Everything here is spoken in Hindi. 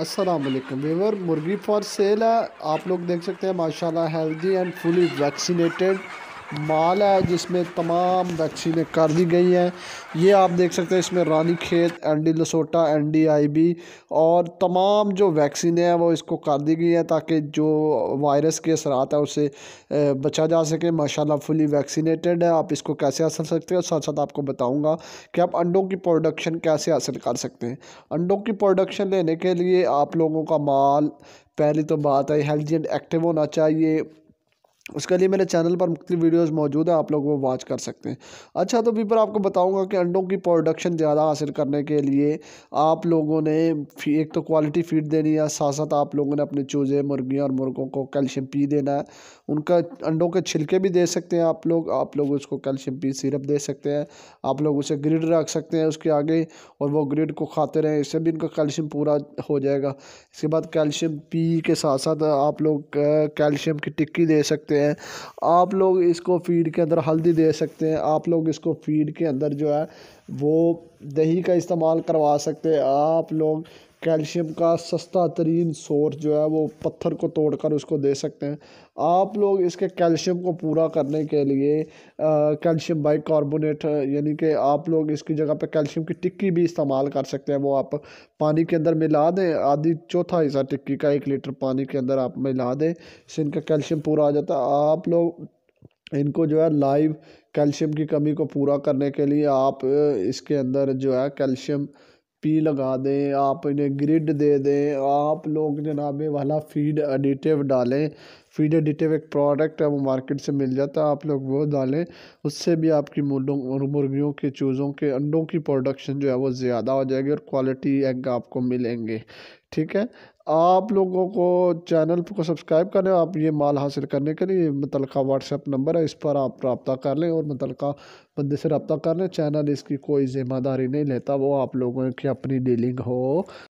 असलम वीवर मुर्गी फॉर सेल है आप लोग देख सकते हैं माशाल्लाह हेल्दी एंड फुली वैक्सीनेटेड माल है जिसमें तमाम वैक्सीनें कर दी गई हैं ये आप देख सकते हैं इसमें Ranikhet N D LaSota N D I B और तमाम जो वैक्सीनें हैं वो इसको कर दी गई हैं ताकि जो वायरस के असरात हैं उससे बचा जा सके माशाल्लाह फुली वैक्सीनेटेड है आप इसको कैसे हासिल सकते हैं साथ साथ आपको बताऊँगा कि आप अंडों की प्रोडक्शन कैसे हासिल कर सकते हैं अंडों की प्रोडक्शन लेने के लिए आप लोगों का माल पहली तो बात है हेल्दी एंड एक्टिव होना चाहिए उसके लिए मेरे चैनल पर मुख्त वीडियोस मौजूद हैं आप लोग वो वॉच कर सकते हैं अच्छा तो भी पर आपको बताऊंगा कि अंडों की प्रोडक्शन ज़्यादा हासिल करने के लिए आप लोगों ने एक तो क्वालिटी फीड देनी है साथ साथ आप लोगों ने अपने चूज़े मुर्गियाँ और मुर्गों को कैल्शियम पी देना है उनका अंडों के छिलके भी दे सकते हैं आप लोग आप लोग उसको कैल्शियम पी सिरप दे सकते हैं आप लोग उसे ग्रिड रख सकते हैं उसके आगे और वो ग्रिड को खाते रहें इससे भी इनका कैल्शियम पूरा हो जाएगा इसके बाद कैल्शियम पी के साथ साथ आप लोग कैल्शियम की टिक्की दे सकते सकते हैं आप लोग इसको फीड के अंदर हल्दी दे सकते हैं आप लोग इसको फीड के अंदर जो है वो दही का इस्तेमाल करवा सकते हैं आप लोग कैल्शियम का सस्ता तरीन सोर्स जो है वो पत्थर को तोड़कर उसको दे सकते हैं आप लोग इसके कैल्शियम को पूरा करने के लिए कैल्शियम बाई कार्बोनेट यानी कि आप लोग इसकी जगह पर कैल्शियम की टिक्की भी इस्तेमाल कर सकते हैं वो आप पानी के अंदर मिला दें आधी चौथा हिस्सा टिक्की का एक लीटर पानी के अंदर आप मिला दें इससे इनका कैल्शियम पूरा आ जाता है आप लोग इनको जो है लाइव कैल्शियम की कमी को पूरा करने के लिए आप इसके अंदर जो है कैल्शियम पी लगा दें आप इन्हें ग्रिड दे दें आप लोग जनाबे वाला फीड एडिटिव डालें फीड एडिटिव एक प्रोडक्ट है वो मार्केट से मिल जाता है आप लोग वो डालें उससे भी आपकी मुर्गों मुर्गियों के चूज़ों के अंडों की प्रोडक्शन जो है वो ज़्यादा हो जाएगी और क्वालिटी एग आपको मिलेंगे ठीक है आप लोगों को चैनल को सब्सक्राइब करें आप ये माल हासिल करने के लिए मुतल व्हाट्सएप नंबर है इस पर आप रबता कर लें और मुतल बंदे से रबता कर लें चैनल इसकी कोई ज़िम्मेदारी नहीं लेता वो आप लोगों की अपनी डीलिंग हो